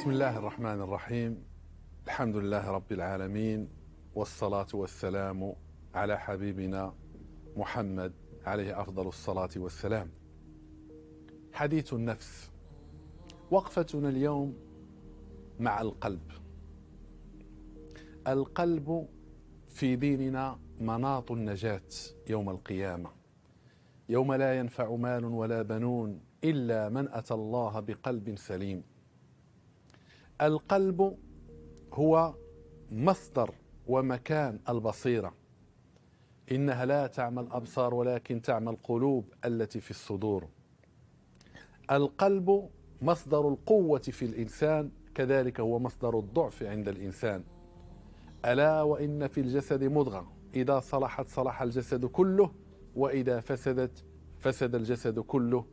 بسم الله الرحمن الرحيم الحمد لله رب العالمين والصلاة والسلام على حبيبنا محمد عليه أفضل الصلاة والسلام حديث النفس وقفتنا اليوم مع القلب القلب في ديننا مناط النجاة يوم القيامة يوم لا ينفع مال ولا بنون إلا من أتى الله بقلب سليم القلب هو مصدر ومكان البصيرة إنها لا تعمى الأبصار ولكن تعمى القلوب التي في الصدور القلب مصدر القوة في الإنسان كذلك هو مصدر الضعف عند الإنسان ألا وإن في الجسد مضغة إذا صلحت صلح الجسد كله وإذا فسدت فسد الجسد كله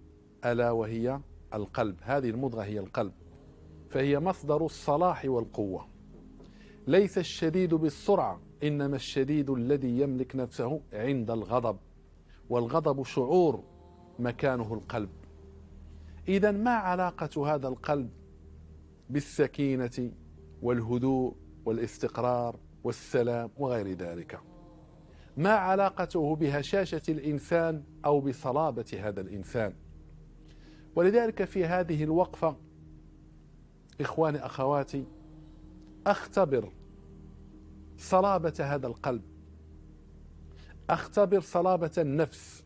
ألا وهي القلب هذه المضغة هي القلب فهي مصدر الصلاح والقوة ليس الشديد بالسرعة إنما الشديد الذي يملك نفسه عند الغضب والغضب شعور مكانه القلب إذا ما علاقة هذا القلب بالسكينة والهدوء والاستقرار والسلام وغير ذلك ما علاقته بهشاشة الإنسان أو بصلابة هذا الإنسان ولذلك في هذه الوقفة إخواني أخواتي أختبر صلابة هذا القلب أختبر صلابة النفس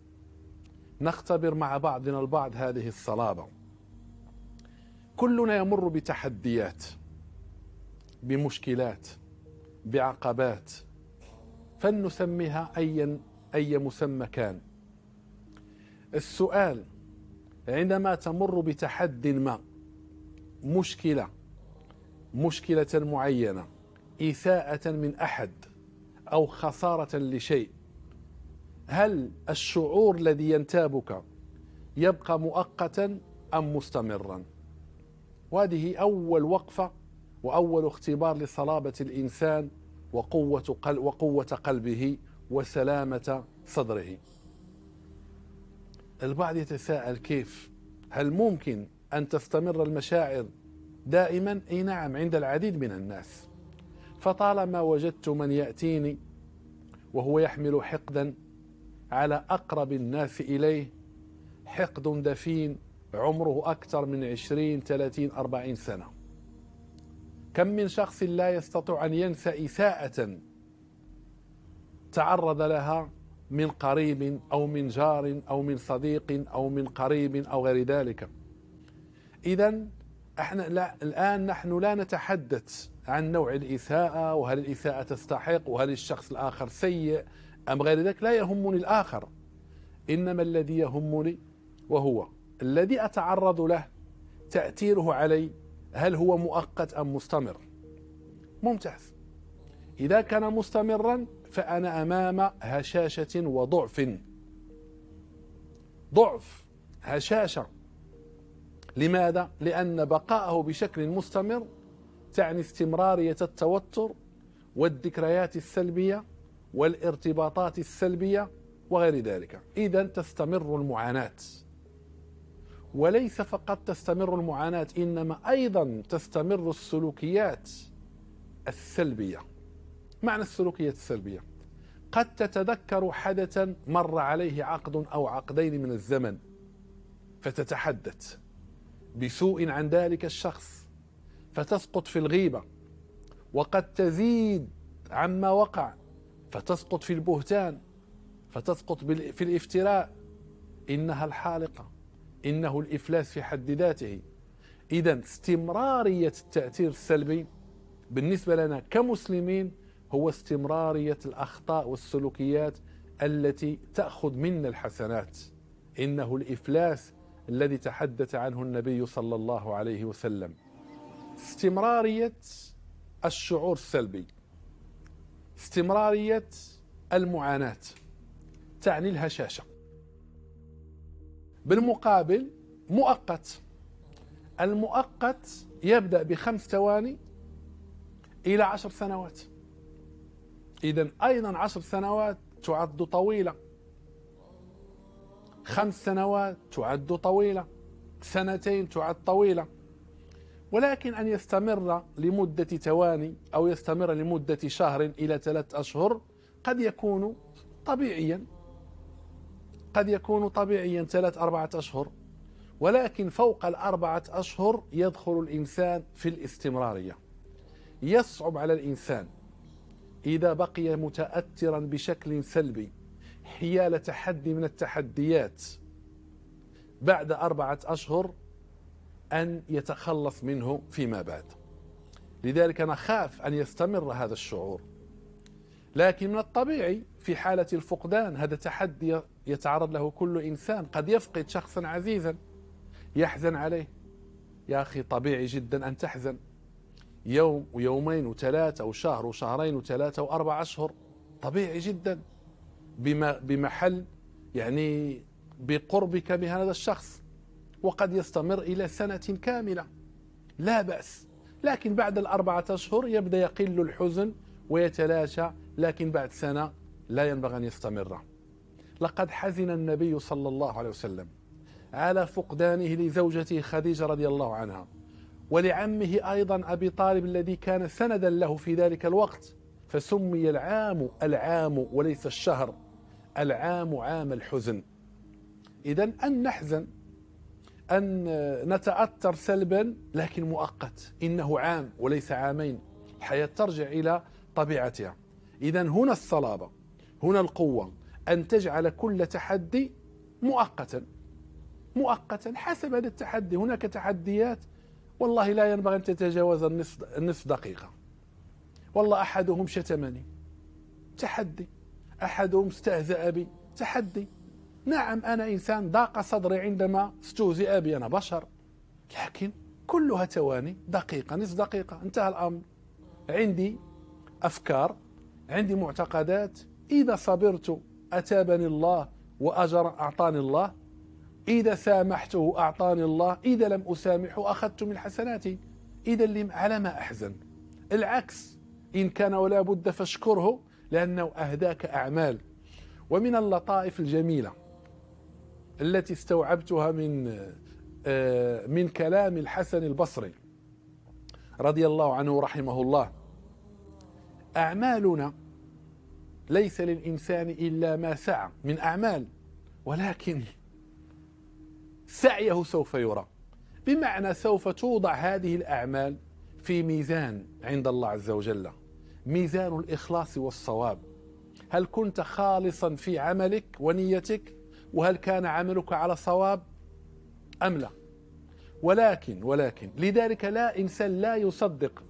نختبر مع بعضنا البعض هذه الصلابة كلنا يمر بتحديات بمشكلات بعقبات فلنسميها أيا أي مسمى كان السؤال عندما تمر بتحد ما مشكلة مشكلة معينة إساءة من أحد أو خسارة لشيء هل الشعور الذي ينتابك يبقى مؤقتا أم مستمرا وهذه أول وقفة وأول اختبار لصلابة الإنسان وقوة, قل وقوة قلبه وسلامة صدره البعض يتساءل كيف هل ممكن أن تستمر المشاعر دائما أي نعم عند العديد من الناس فطالما وجدت من يأتيني وهو يحمل حقدا على أقرب الناس إليه حقد دفين عمره أكثر من عشرين ثلاثين أربعين سنة كم من شخص لا يستطيع أن ينسى إساءة تعرض لها من قريب أو من جار أو من صديق أو من قريب أو غير ذلك إذا احنا لا الآن نحن لا نتحدث عن نوع الإساءة وهل الإساءة تستحق وهل الشخص الآخر سيء أم غير ذلك لا يهمني الآخر إنما الذي يهمني وهو الذي أتعرض له تأثيره علي هل هو مؤقت أم مستمر ممتاز إذا كان مستمرا فأنا أمام هشاشة وضعف ضعف هشاشة لماذا؟ لأن بقاءه بشكل مستمر تعني استمرارية التوتر والذكريات السلبية والارتباطات السلبية وغير ذلك إذا تستمر المعاناة وليس فقط تستمر المعاناة إنما أيضا تستمر السلوكيات السلبية معنى السلوكيات السلبية قد تتذكر حدثا مر عليه عقد أو عقدين من الزمن فتتحدث بسوء عن ذلك الشخص فتسقط في الغيبه وقد تزيد عما وقع فتسقط في البهتان فتسقط في الافتراء انها الحالقه انه الافلاس في حد ذاته اذا استمراريه التاثير السلبي بالنسبه لنا كمسلمين هو استمراريه الاخطاء والسلوكيات التي تاخذ منا الحسنات انه الافلاس الذي تحدث عنه النبي صلى الله عليه وسلم استمرارية الشعور السلبي استمرارية المعاناة تعني الهشاشة بالمقابل مؤقت المؤقت يبدأ بخمس ثواني إلى عشر سنوات إذا أيضا عشر سنوات تعد طويلة خمس سنوات تعد طويلة سنتين تعد طويلة ولكن أن يستمر لمدة تواني أو يستمر لمدة شهر إلى ثلاث أشهر قد يكون طبيعيا قد يكون طبيعيا ثلاث أربعة أشهر ولكن فوق الأربعة أشهر يدخل الإنسان في الاستمرارية يصعب على الإنسان إذا بقي متأثرا بشكل سلبي حيال تحدي من التحديات بعد أربعة أشهر أن يتخلص منه فيما بعد لذلك أنا خاف أن يستمر هذا الشعور لكن من الطبيعي في حالة الفقدان هذا تحدي يتعرض له كل إنسان قد يفقد شخصا عزيزا يحزن عليه يا أخي طبيعي جدا أن تحزن يوم ويومين وثلاثة وشهر وشهرين وثلاثة وأربع أشهر طبيعي جدا بما بمحل يعني بقربك بهذا الشخص وقد يستمر إلى سنة كاملة لا بأس لكن بعد الأربعة أشهر يبدأ يقل الحزن ويتلاشى لكن بعد سنة لا ينبغي أن يستمر لقد حزن النبي صلى الله عليه وسلم على فقدانه لزوجته خديجة رضي الله عنها ولعمه أيضا أبي طالب الذي كان سندا له في ذلك الوقت فسمي العام العام وليس الشهر العام عام الحزن إذا أن نحزن أن نتأثر سلبا لكن مؤقت إنه عام وليس عامين الحياة ترجع إلى طبيعتها إذا هنا الصلابة هنا القوة أن تجعل كل تحدي مؤقتا مؤقتا حسب هذا التحدي هناك تحديات والله لا ينبغي أن تتجاوز النصف دقيقة والله أحدهم شتمني تحدي أحدهم استهزأ بي تحدي نعم أنا إنسان ضاق صدري عندما استهزئ بي أنا بشر لكن كلها تواني دقيقة نصف دقيقة انتهى الأمر عندي أفكار عندي معتقدات إذا صبرت أتابني الله وأجر أعطاني الله إذا سامحته أعطاني الله إذا لم أسامحه أخذت من حسناتي إذا على ما أحزن العكس إن كان ولا بد فاشكره لأنه أهداك أعمال ومن اللطائف الجميلة التي استوعبتها من آه، من كلام الحسن البصري رضي الله عنه رحمه الله أعمالنا ليس للإنسان إلا ما سعى من أعمال ولكن سعيه سوف يرى بمعنى سوف توضع هذه الأعمال في ميزان عند الله عز وجل ميزان الإخلاص والصواب هل كنت خالصا في عملك ونيتك وهل كان عملك على صواب أم لا ولكن ولكن لذلك لا إنسان لا يصدق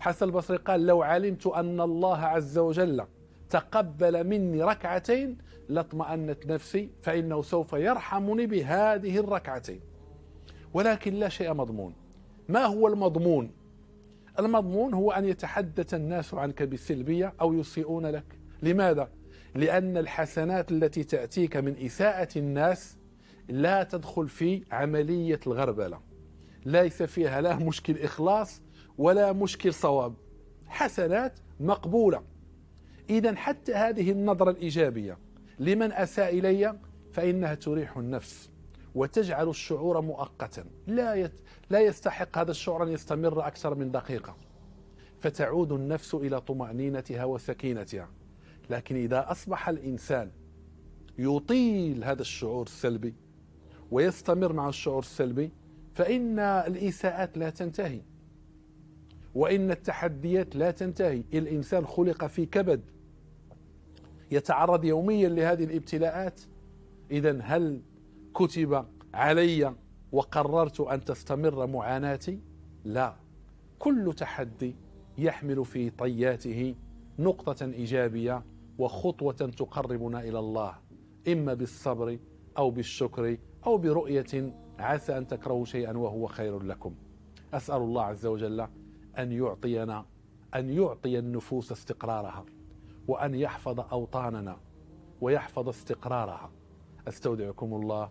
حسن البصري قال لو علمت أن الله عز وجل تقبل مني ركعتين لاطمأنت نفسي فإنه سوف يرحمني بهذه الركعتين ولكن لا شيء مضمون ما هو المضمون المضمون هو أن يتحدث الناس عنك بالسلبية أو يسيئون لك لماذا؟ لأن الحسنات التي تأتيك من إساءة الناس لا تدخل في عملية الغربلة ليس فيها لا مشكل إخلاص ولا مشكل صواب حسنات مقبولة إذا حتى هذه النظرة الإيجابية لمن أساء إلي فإنها تريح النفس وتجعل الشعور مؤقتا لا يت... لا يستحق هذا الشعور ان يستمر اكثر من دقيقه فتعود النفس الى طمانينتها وسكينتها لكن اذا اصبح الانسان يطيل هذا الشعور السلبي ويستمر مع الشعور السلبي فان الاساءات لا تنتهي وان التحديات لا تنتهي الانسان خلق في كبد يتعرض يوميا لهذه الابتلاءات اذا هل كتب علي وقررت أن تستمر معاناتي لا كل تحدي يحمل في طياته نقطة إيجابية وخطوة تقربنا إلى الله إما بالصبر أو بالشكر أو برؤية عسى أن تكرهوا شيئا وهو خير لكم أسأل الله عز وجل أن يعطينا أن يعطي النفوس استقرارها وأن يحفظ أوطاننا ويحفظ استقرارها أستودعكم الله